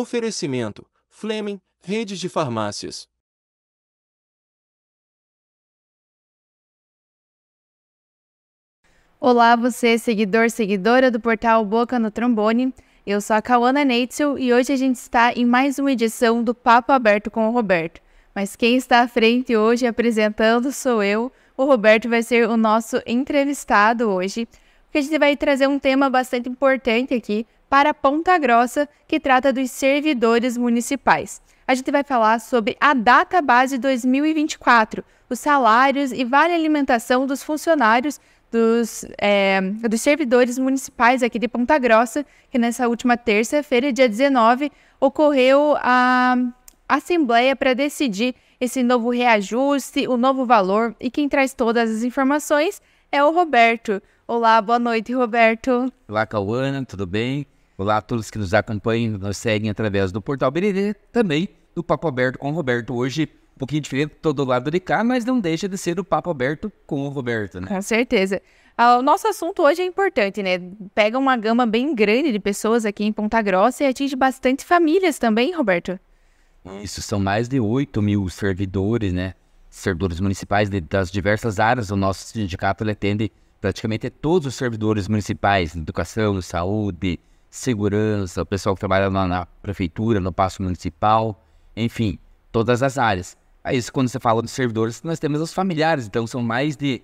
Oferecimento: Fleming, redes de farmácias. Olá, você, seguidor, seguidora do portal Boca no Trombone. Eu sou a Kawana Neitzel e hoje a gente está em mais uma edição do Papo Aberto com o Roberto. Mas quem está à frente hoje apresentando sou eu. O Roberto vai ser o nosso entrevistado hoje, porque a gente vai trazer um tema bastante importante aqui para Ponta Grossa, que trata dos servidores municipais. A gente vai falar sobre a data base 2024, os salários e vale alimentação dos funcionários dos, é, dos servidores municipais aqui de Ponta Grossa, que nessa última terça-feira, dia 19, ocorreu a Assembleia para decidir esse novo reajuste, o novo valor. E quem traz todas as informações é o Roberto. Olá, boa noite, Roberto. Olá, Cauana, tudo bem? Olá a todos que nos acompanham, nos seguem através do Portal Bererê, também do Papo Aberto com o Roberto. Hoje, um pouquinho diferente todo lado de cá, mas não deixa de ser o Papo Aberto com o Roberto, né? Com certeza. Ah, o nosso assunto hoje é importante, né? Pega uma gama bem grande de pessoas aqui em Ponta Grossa e atinge bastante famílias também, Roberto. Isso, são mais de 8 mil servidores, né? Servidores municipais de, das diversas áreas. O nosso sindicato atende praticamente todos os servidores municipais, né? educação, saúde, segurança, o pessoal que trabalha na, na prefeitura, no passo municipal, enfim, todas as áreas. Aí, é quando você fala dos servidores, nós temos os familiares, então são mais de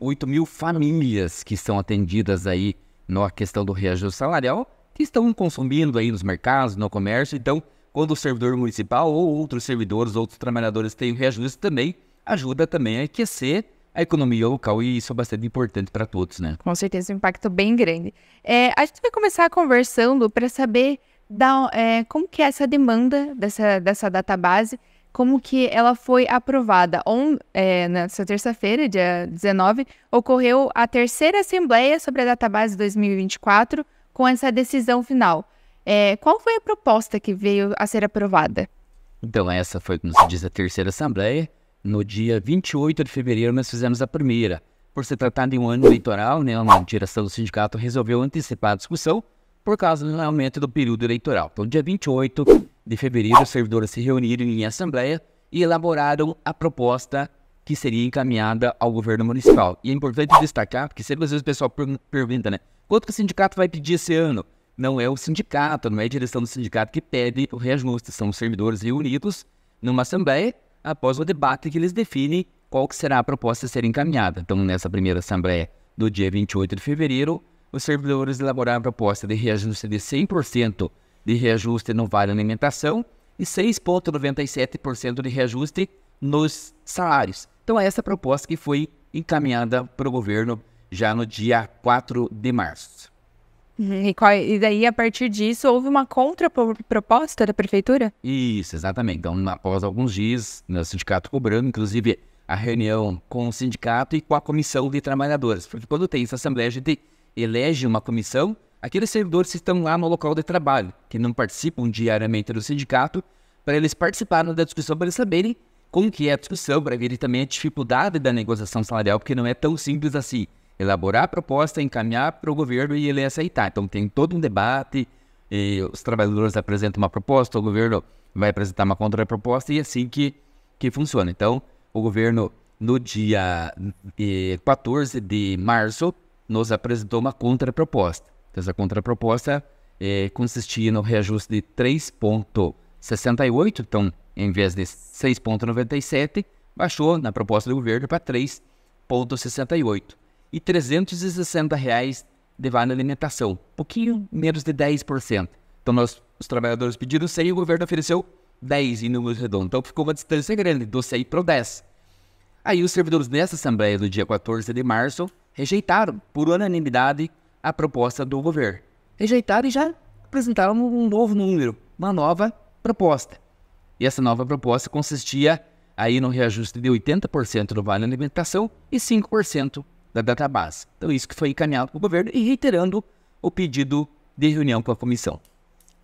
8 mil famílias que são atendidas aí na questão do reajuste salarial, que estão consumindo aí nos mercados, no comércio. Então, quando o servidor municipal ou outros servidores, outros trabalhadores têm reajuste também, ajuda também a aquecer a economia local e isso é bastante importante para todos, né? Com certeza, um impacto bem grande. É, a gente vai começar conversando para saber da, é, como que é essa demanda dessa, dessa database, como que ela foi aprovada. On, é, nessa terça-feira, dia 19, ocorreu a terceira assembleia sobre a database 2024 com essa decisão final. É, qual foi a proposta que veio a ser aprovada? Então, essa foi, como se diz, a terceira assembleia no dia 28 de fevereiro, nós fizemos a primeira. Por se tratar de um ano eleitoral, né, a direção do sindicato resolveu antecipar a discussão por causa do aumento do período eleitoral. Então, dia 28 de fevereiro, os servidores se reuniram em assembleia e elaboraram a proposta que seria encaminhada ao governo municipal. E é importante destacar, porque sempre às vezes o pessoal pergunta, né? Quanto que o sindicato vai pedir esse ano? Não é o sindicato, não é a direção do sindicato que pede o reajuste, são os servidores reunidos numa assembleia após o debate que eles definem qual que será a proposta a ser encaminhada. Então, nessa primeira assembleia do dia 28 de fevereiro, os servidores elaboraram a proposta de reajuste de 100% de reajuste no vale alimentação e 6,97% de reajuste nos salários. Então, é essa proposta que foi encaminhada para o governo já no dia 4 de março. Uhum, e, qual, e, daí, a partir disso, houve uma contraproposta da prefeitura? Isso, exatamente. Então, após alguns dias, né, o sindicato cobrando, inclusive a reunião com o sindicato e com a comissão de trabalhadores. Porque quando tem essa assembleia, a gente elege uma comissão, aqueles servidores que estão lá no local de trabalho, que não participam diariamente do sindicato, para eles participarem da discussão, para eles saberem como que é a discussão, para verem também a dificuldade da negociação salarial, porque não é tão simples assim elaborar a proposta, encaminhar para o governo e ele aceitar. Então tem todo um debate, os trabalhadores apresentam uma proposta, o governo vai apresentar uma contraproposta e é assim que, que funciona. Então, o governo, no dia eh, 14 de março, nos apresentou uma contraproposta. Então, essa contraproposta eh, consistia no reajuste de 3,68, então, em vez de 6,97, baixou na proposta do governo para 3,68 e 360 reais de vale alimentação, pouquinho menos de 10%. Então nós, os trabalhadores pediram 100 e o governo ofereceu 10 em números redondos. Então ficou uma distância grande, do 100 para o 10. Aí os servidores nessa assembleia do dia 14 de março rejeitaram por unanimidade a proposta do governo. Rejeitaram e já apresentaram um novo número, uma nova proposta. E essa nova proposta consistia aí no reajuste de 80% do vale alimentação e 5% da database. Então, isso que foi encaminhado para o governo e reiterando o pedido de reunião com a comissão.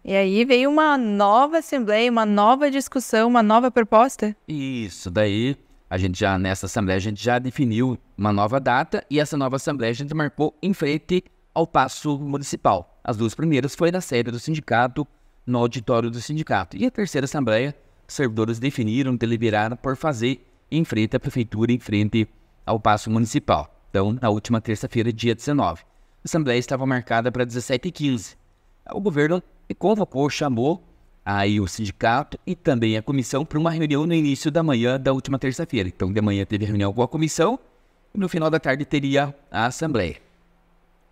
E aí veio uma nova assembleia, uma nova discussão, uma nova proposta? Isso, daí a gente já nessa assembleia a gente já definiu uma nova data e essa nova assembleia a gente marcou em frente ao passo municipal. As duas primeiras foi na sede do sindicato, no auditório do sindicato. E a terceira assembleia, os servidores definiram, deliberaram por fazer em frente à prefeitura, em frente ao passo municipal então, na última terça-feira, dia 19. A assembleia estava marcada para 17h15. O governo convocou, chamou aí o sindicato e também a comissão para uma reunião no início da manhã da última terça-feira. Então, de manhã teve reunião com a comissão e no final da tarde teria a assembleia.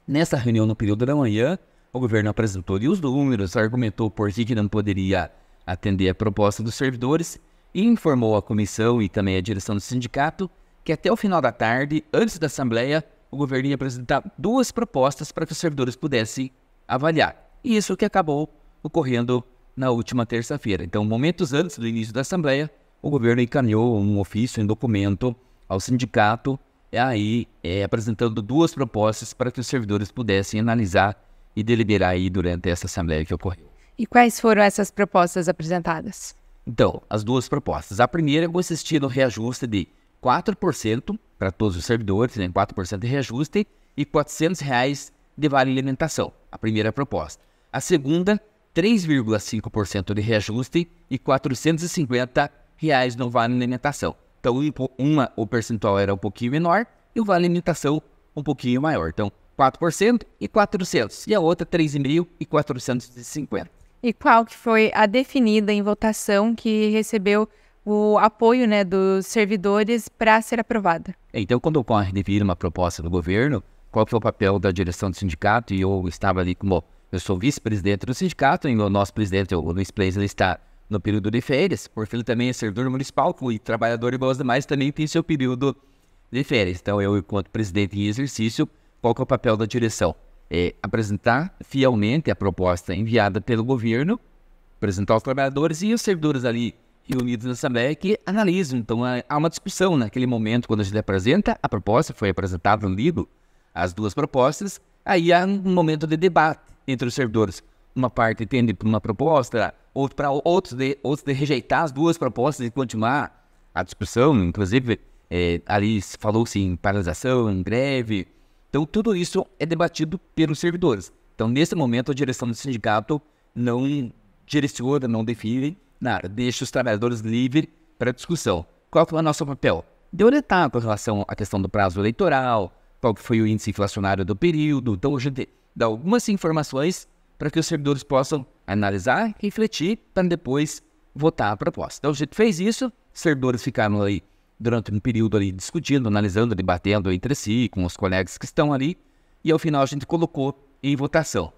Nessa reunião, no período da manhã, o governo apresentou os números, argumentou por si que não poderia atender a proposta dos servidores e informou a comissão e também a direção do sindicato que até o final da tarde, antes da Assembleia, o governo ia apresentar duas propostas para que os servidores pudessem avaliar. E isso que acabou ocorrendo na última terça-feira. Então, momentos antes do início da Assembleia, o governo encaminhou um ofício, um documento ao sindicato, aí é, apresentando duas propostas para que os servidores pudessem analisar e deliberar aí durante essa Assembleia que ocorreu. E quais foram essas propostas apresentadas? Então, as duas propostas. A primeira é consistia no reajuste de 4% para todos os servidores, né, 4% de reajuste e R$ 400,00 reais de vale alimentação, a primeira proposta. A segunda, 3,5% de reajuste e R$ 450,00 reais no vale alimentação. Então, uma, o percentual era um pouquinho menor e o vale alimentação um pouquinho maior. Então, 4% e 400. E a outra, 3,5 e 450. E qual que foi a definida em votação que recebeu o apoio né, dos servidores para ser aprovada. É, então, quando ocorre vir uma proposta do governo, qual foi é o papel da direção do sindicato? E eu estava ali como eu sou vice-presidente do sindicato e o nosso presidente, o Luiz ele está no período de férias, porque ele também é servidor municipal e trabalhador e boas demais também tem seu período de férias. Então, eu, enquanto presidente em exercício, qual é o papel da direção? É apresentar fielmente a proposta enviada pelo governo, apresentar aos trabalhadores e os servidores ali reunidos na Assembleia que analisam. Então, há uma discussão naquele momento, quando a gente apresenta a proposta, foi apresentada, lido as duas propostas, aí há um momento de debate entre os servidores. Uma parte tende para uma proposta, outro para outros de, de rejeitar as duas propostas e continuar a discussão. Inclusive, é, ali falou-se em paralisação, em greve. Então, tudo isso é debatido pelos servidores. Então, nesse momento, a direção do sindicato não direciona, não define Nada, deixa os trabalhadores livres para discussão. Qual foi o nosso papel? Deu detalhe com relação à questão do prazo eleitoral, qual foi o índice inflacionário do período. Então, a gente dá algumas informações para que os servidores possam analisar, refletir, para depois votar a proposta. Então, a gente fez isso, os servidores ficaram aí durante um período ali discutindo, analisando, debatendo entre si, com os colegas que estão ali, e ao final a gente colocou em votação.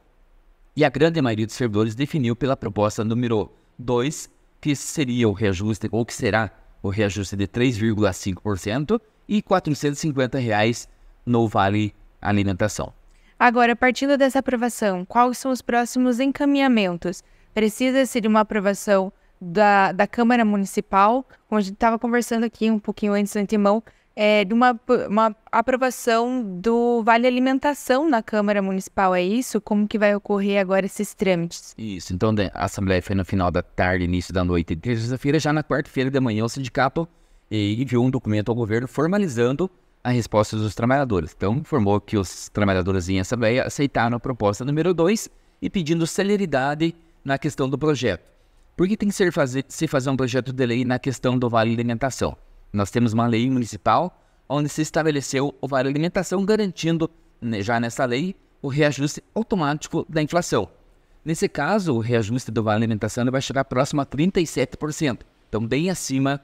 E a grande maioria dos servidores definiu pela proposta número 2, que seria o reajuste, ou que será o reajuste de 3,5%, e R$ reais no Vale Alimentação. Agora, partindo dessa aprovação, quais são os próximos encaminhamentos? Precisa ser uma aprovação da, da Câmara Municipal, onde estava conversando aqui um pouquinho antes do antemão, é, de uma, uma aprovação do Vale Alimentação na Câmara Municipal, é isso? Como que vai ocorrer agora esses trâmites? Isso, então a Assembleia foi no final da tarde, início da noite de terça-feira, já na quarta-feira de manhã o sindicato eh, enviou um documento ao governo formalizando a resposta dos trabalhadores. Então, informou que os trabalhadores em Assembleia aceitaram a proposta número 2 e pedindo celeridade na questão do projeto. Por que tem que ser fazer, se fazer um projeto de lei na questão do Vale Alimentação? Nós temos uma lei municipal onde se estabeleceu o vale alimentação, garantindo, né, já nessa lei, o reajuste automático da inflação. Nesse caso, o reajuste do vale alimentação vai chegar próximo a 37%, então bem acima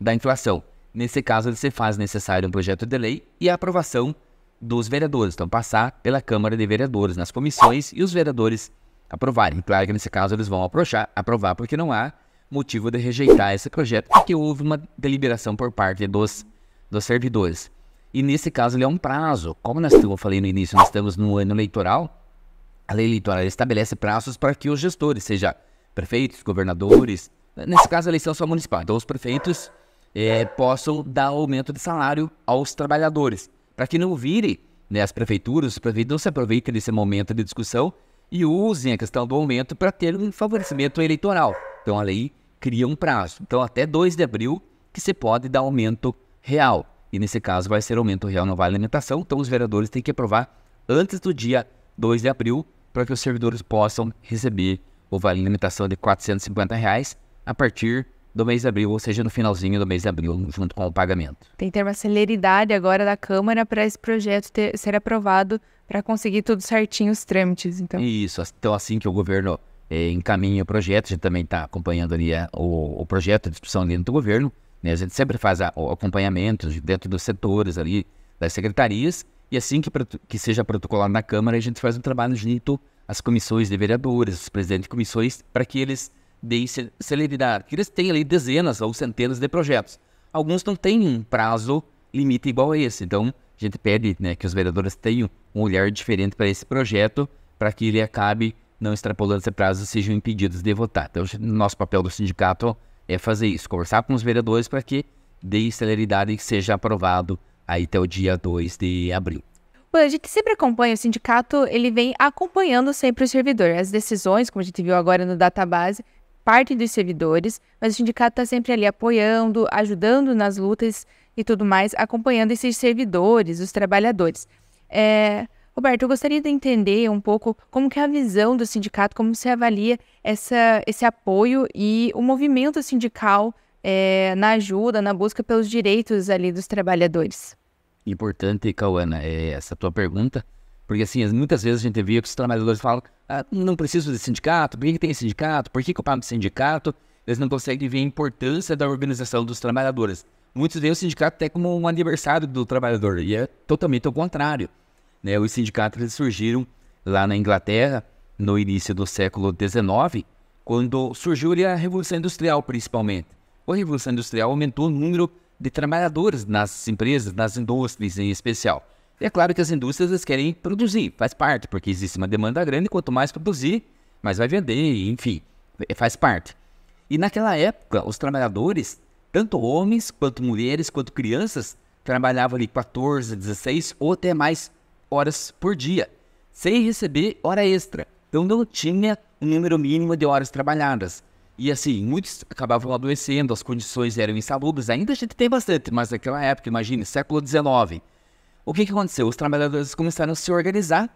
da inflação. Nesse caso, se faz necessário um projeto de lei e a aprovação dos vereadores, então passar pela Câmara de Vereadores nas comissões e os vereadores aprovarem. Claro que nesse caso eles vão aprovar, aprovar porque não há motivo de rejeitar esse projeto, porque houve uma deliberação por parte dos, dos servidores. E nesse caso, ele é um prazo. Como nós, eu falei no início, nós estamos no ano eleitoral, a lei eleitoral estabelece prazos para que os gestores, seja prefeitos, governadores, nesse caso a eleição só municipal, então os prefeitos é, possam dar aumento de salário aos trabalhadores, para que não vire né, as prefeituras, os prefeitos não se aproveitem desse momento de discussão e usem a questão do aumento para ter um favorecimento eleitoral. Então a lei cria um prazo. Então até 2 de abril que você pode dar aumento real. E nesse caso vai ser aumento real no vale alimentação. Então os vereadores têm que aprovar antes do dia 2 de abril para que os servidores possam receber o vale alimentação de R$ 450 reais a partir do mês de abril, ou seja, no finalzinho do mês de abril, junto com o pagamento. Tem que ter uma celeridade agora da Câmara para esse projeto ter, ser aprovado para conseguir tudo certinho os trâmites, então. Isso, então assim que o governo é, encaminha o projeto, a gente também está acompanhando ali a, eh, o, o, projeto de discussão dentro do governo, né? a gente sempre faz a, o acompanhamento dentro dos setores ali, das secretarias, e assim que, que seja protocolado na Câmara, a gente faz um trabalho junto às comissões de vereadores, os presidentes de comissões, para que eles deem celeridade, que eles têm ali dezenas ou centenas de projetos. Alguns não têm um prazo limite igual a esse, então a gente pede né, que os vereadores tenham um olhar diferente para esse projeto, para que ele acabe não extrapolando esse prazo, sejam impedidos de votar. Então, nosso papel do sindicato é fazer isso, conversar com os vereadores para que dê celeridade e seja aprovado aí até o dia 2 de abril. a gente sempre acompanha o sindicato, ele vem acompanhando sempre o servidor. As decisões, como a gente viu agora no database, partem dos servidores, mas o sindicato está sempre ali apoiando, ajudando nas lutas e tudo mais, acompanhando esses servidores, os trabalhadores. É, Roberto, eu gostaria de entender um pouco como que é a visão do sindicato, como você avalia essa, esse apoio e o movimento sindical é, na ajuda, na busca pelos direitos ali dos trabalhadores. Importante, Cauana, né, é essa tua pergunta, porque assim, muitas vezes a gente via que os trabalhadores falam, ah, não preciso de sindicato, por que, tem sindicato, por que, que eu pago sindicato? Eles não conseguem ver a importância da organização dos trabalhadores muitos veem o sindicato até como um aniversário do trabalhador, e é totalmente o contrário. Né? Os sindicatos surgiram lá na Inglaterra no início do século XIX, quando surgiu a Revolução Industrial, principalmente. A Revolução Industrial aumentou o número de trabalhadores nas empresas, nas indústrias em especial. E é claro que as indústrias querem produzir, faz parte, porque existe uma demanda grande, quanto mais produzir, mais vai vender, enfim, é, faz parte. E naquela época, os trabalhadores, tanto homens quanto mulheres, quanto crianças, trabalhavam ali 14, 16 ou até mais horas por dia, sem receber hora extra. Então não tinha um número mínimo de horas trabalhadas. E assim, muitos acabavam adoecendo, as condições eram insalubres. Ainda a gente tem bastante, mas naquela época, imagine, século XIX. O que, que aconteceu? Os trabalhadores começaram a se organizar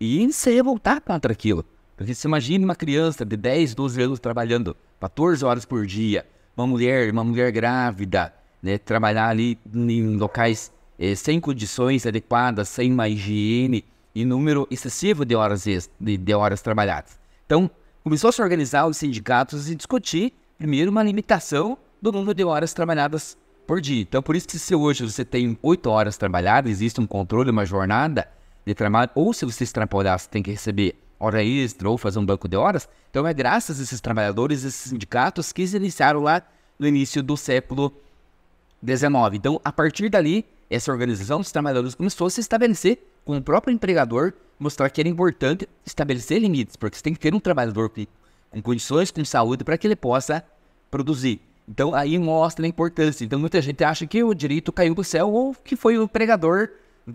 e se revoltar contra aquilo. Porque se imagina uma criança de 10, 12 anos trabalhando 14 horas por dia, uma mulher, uma mulher grávida, né, trabalhar ali em locais eh, sem condições adequadas, sem uma higiene e número excessivo de horas, de, de horas trabalhadas. Então, começou a se organizar os sindicatos e discutir, primeiro, uma limitação do número de horas trabalhadas por dia. Então, por isso que se hoje você tem oito horas trabalhadas, existe um controle, uma jornada de trabalho, ou se você extrapolar, você tem que receber hora extra ou fazer um banco de horas. Então, é graças a esses trabalhadores, esses sindicatos que se iniciaram lá no início do século XIX. Então, a partir dali, essa organização dos trabalhadores começou a se estabelecer com o próprio empregador, mostrar que era importante estabelecer limites, porque você tem que ter um trabalhador com condições, com saúde, para que ele possa produzir. Então aí mostra a importância. Então muita gente acha que o direito caiu do céu ou que foi o empregador,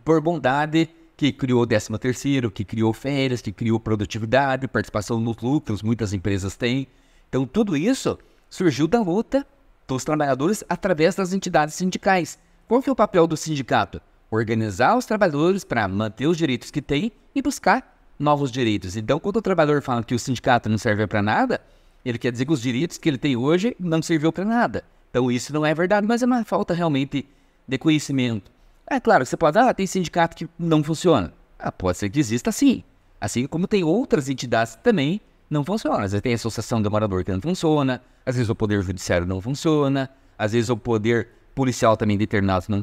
por bondade, que criou o 13 terceiro, que criou férias, que criou produtividade, participação nos lucros, muitas empresas têm. Então tudo isso surgiu da luta dos trabalhadores através das entidades sindicais. Qual é o papel do sindicato? Organizar os trabalhadores para manter os direitos que têm e buscar novos direitos. Então, quando o trabalhador fala que o sindicato não serve para nada, ele quer dizer que os direitos que ele tem hoje não serviu para nada. Então, isso não é verdade, mas é uma falta realmente de conhecimento. É claro, você pode, ah, tem sindicato que não funciona. Ah, pode ser que exista sim. Assim como tem outras entidades que também não funcionam. Às vezes tem a associação de morador que não funciona, às vezes o poder judiciário não funciona, às vezes o poder policial também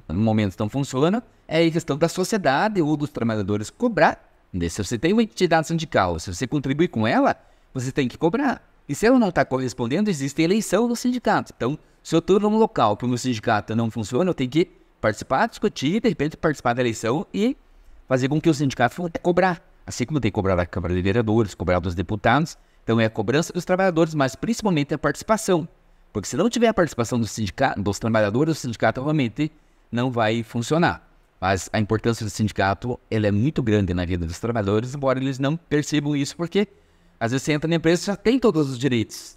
no momento não funciona, é a questão da sociedade ou dos trabalhadores cobrar. Se você tem uma entidade sindical, se você contribui com ela, você tem que cobrar. E se ela não está correspondendo, existe eleição no sindicato. Então, se eu estou num local que o meu sindicato não funciona, eu tenho que participar, discutir, de repente participar da eleição e fazer com que o sindicato cobrar. Assim como tem que cobrar da Câmara de Vereadores, cobrar dos deputados. Então, é a cobrança dos trabalhadores, mas principalmente a participação. Porque se não tiver a participação do sindicato, dos trabalhadores do sindicato, obviamente não vai funcionar. Mas a importância do sindicato ela é muito grande na vida dos trabalhadores, embora eles não percebam isso, porque às vezes você entra na empresa e já tem todos os direitos.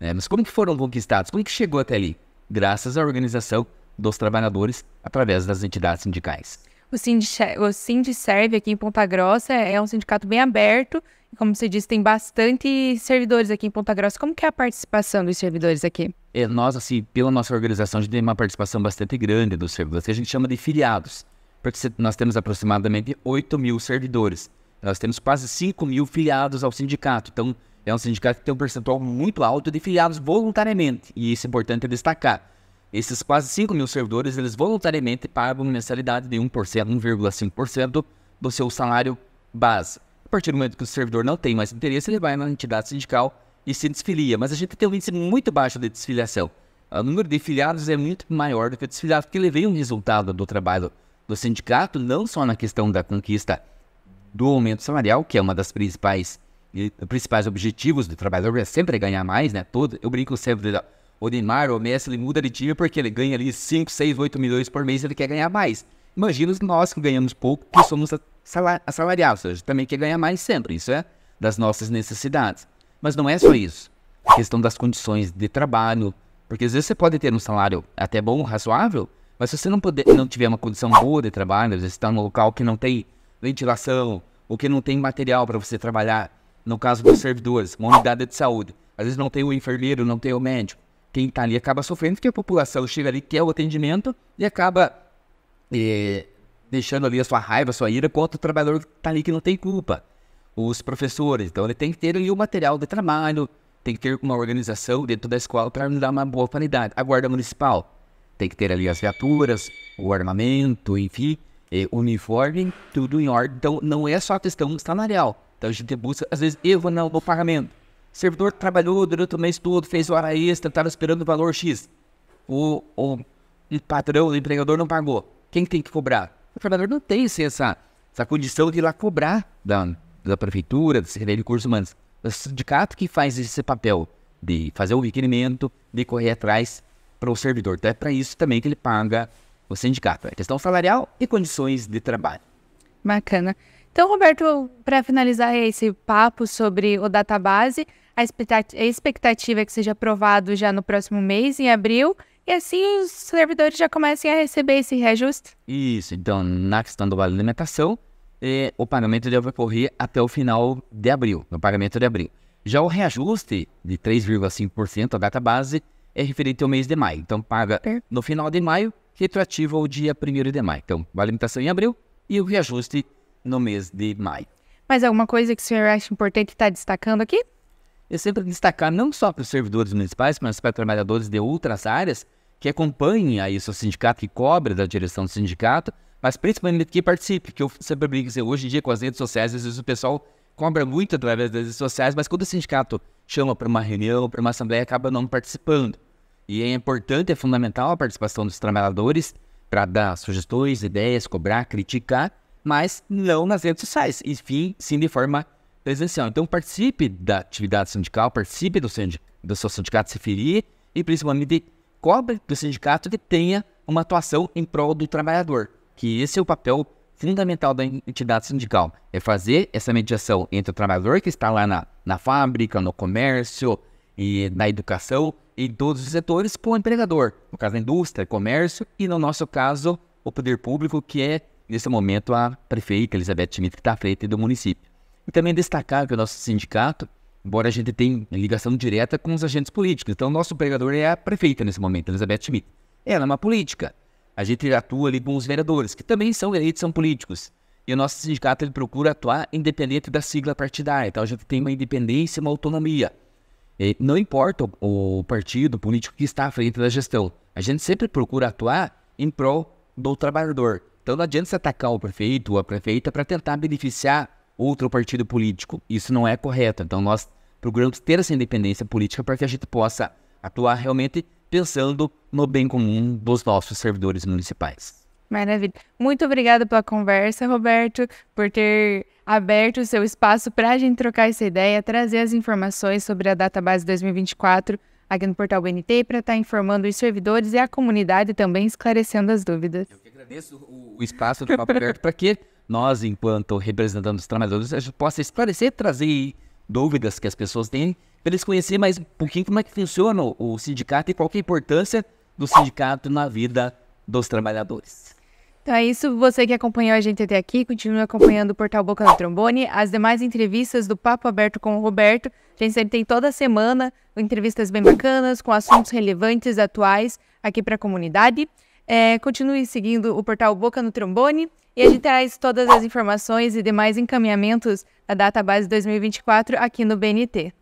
Né? Mas como que foram conquistados? Como que chegou até ali? Graças à organização dos trabalhadores através das entidades sindicais. O Sind serve aqui em Ponta Grossa é, é um sindicato bem aberto. Como você disse, tem bastante servidores aqui em Ponta Grossa. Como que é a participação dos servidores aqui? É, nós, assim, pela nossa organização, a gente tem uma participação bastante grande dos servidores, que a gente chama de filiados, porque nós temos aproximadamente 8 mil servidores. Nós temos quase 5 mil filiados ao sindicato. Então, é um sindicato que tem um percentual muito alto de filiados voluntariamente. E isso é importante destacar esses quase 5 mil servidores, eles voluntariamente pagam mensalidade de 1%, 1,5% do seu salário base. A partir do momento que o servidor não tem mais interesse, ele vai na entidade sindical e se desfilia. Mas a gente tem um índice muito baixo de desfiliação. O número de filiados é muito maior do que desfiliados, porque ele veio um resultado do trabalho do sindicato, não só na questão da conquista do aumento salarial, que é uma das principais eh, principais objetivos do trabalhador é sempre ganhar mais, né? Todo, eu brinco sempre o Neymar, o Messi, ele muda de time porque ele ganha ali 5, 6, 8 milhões por mês e ele quer ganhar mais. Imagina nós que ganhamos pouco, que somos assalariados, ou seja, também quer ganhar mais sempre. Isso é das nossas necessidades. Mas não é só isso. A questão das condições de trabalho, porque às vezes você pode ter um salário até bom, razoável, mas se você não, puder, não tiver uma condição boa de trabalho, às vezes está num local que não tem ventilação, ou que não tem material para você trabalhar, no caso dos servidores, uma unidade de saúde, às vezes não tem o enfermeiro, não tem o médico, quem está ali acaba sofrendo, porque a população chega ali, quer o atendimento e acaba eh, deixando ali a sua raiva, a sua ira, contra o trabalhador que está ali que não tem culpa. Os professores, então ele tem que ter ali o material de trabalho, tem que ter uma organização dentro da escola para dar uma boa qualidade. A guarda municipal tem que ter ali as viaturas, o armamento, enfim, eh, uniforme, tudo em ordem. Então não é só a questão salarial. Então a gente busca, às vezes, erro no pagamento servidor trabalhou durante o mês todo, fez hora extra, estava esperando o valor X. O, o patrão, o empregador não pagou. Quem tem que cobrar? O trabalhador não tem assim, essa, essa condição de ir lá cobrar da, da prefeitura, do Serviço de Recursos Humanos. É o sindicato que faz esse papel de fazer o requerimento, de correr atrás para o servidor. Então é para isso também que ele paga o sindicato. É questão salarial e condições de trabalho. Bacana. Então, Roberto, para finalizar esse papo sobre o database, a expectativa é que seja aprovado já no próximo mês, em abril, e assim os servidores já comecem a receber esse reajuste. Isso, então, na questão do vale alimentação, eh, o pagamento deve ocorrer até o final de abril, no pagamento de abril. Já o reajuste de 3,5% a data base é referente ao mês de maio. Então, paga no final de maio, retroativo ao dia 1 de maio. Então, vale alimentação em abril e o reajuste no mês de maio. Mais alguma coisa que o senhor acha importante estar destacando aqui? eu sempre destacar não só para os servidores municipais, mas para trabalhadores de outras áreas que acompanhem aí seu sindicato, que cobre da direção do sindicato, mas principalmente que participe, que eu sempre brinco assim, hoje em dia com as redes sociais, às vezes o pessoal cobra muito através das redes sociais, mas quando o sindicato chama para uma reunião, para uma assembleia, acaba não participando. E é importante, é fundamental a participação dos trabalhadores para dar sugestões, ideias, cobrar, criticar, mas não nas redes sociais, enfim, sim de forma presencial. Então participe da atividade sindical, participe do, do seu sindicato se ferir e principalmente cobre do sindicato que tenha uma atuação em prol do trabalhador, que esse é o papel fundamental da entidade sindical, é fazer essa mediação entre o trabalhador que está lá na, na fábrica, no comércio e na educação, em todos os setores, com o empregador, no caso da indústria, comércio e, no nosso caso, o poder público, que é, nesse momento, a prefeita Elizabeth Schmidt, que está à frente do município. E também destacar que o nosso sindicato, embora a gente tenha ligação direta com os agentes políticos, então nosso empregador é a prefeita nesse momento, Elizabeth Schmidt. Ela é uma política. A gente atua ali com os vereadores, que também são eleitos, são políticos. E o nosso sindicato ele procura atuar independente da sigla partidária. Então a gente tem uma independência, uma autonomia. E não importa o, o partido político que está à frente da gestão, a gente sempre procura atuar em prol do trabalhador. Então não adianta se atacar o prefeito ou a prefeita para tentar beneficiar outro partido político. Isso não é correto. Então nós procuramos ter essa independência política para que a gente possa atuar realmente pensando no bem comum dos nossos servidores municipais. Maravilha. Muito obrigada pela conversa, Roberto, por ter aberto o seu espaço para a gente trocar essa ideia, trazer as informações sobre a Database 2024 aqui no Portal BNT para estar tá informando os servidores e a comunidade também esclarecendo as dúvidas. Eu que agradeço o, o espaço do Papo Aberto para que nós, enquanto representantes dos trabalhadores, a gente possa esclarecer, trazer dúvidas que as pessoas têm, para eles conhecerem mais um pouquinho como é que funciona o sindicato e qual é a importância do sindicato na vida dos trabalhadores. Então é isso, você que acompanhou a gente até aqui, continue acompanhando o Portal Boca do Trombone, as demais entrevistas do Papo Aberto com o Roberto, a gente sempre tem toda semana entrevistas bem bacanas, com assuntos relevantes, atuais, aqui para a comunidade. É, continue seguindo o portal Boca no Trombone e a gente traz todas as informações e demais encaminhamentos da Database 2024 aqui no BNT.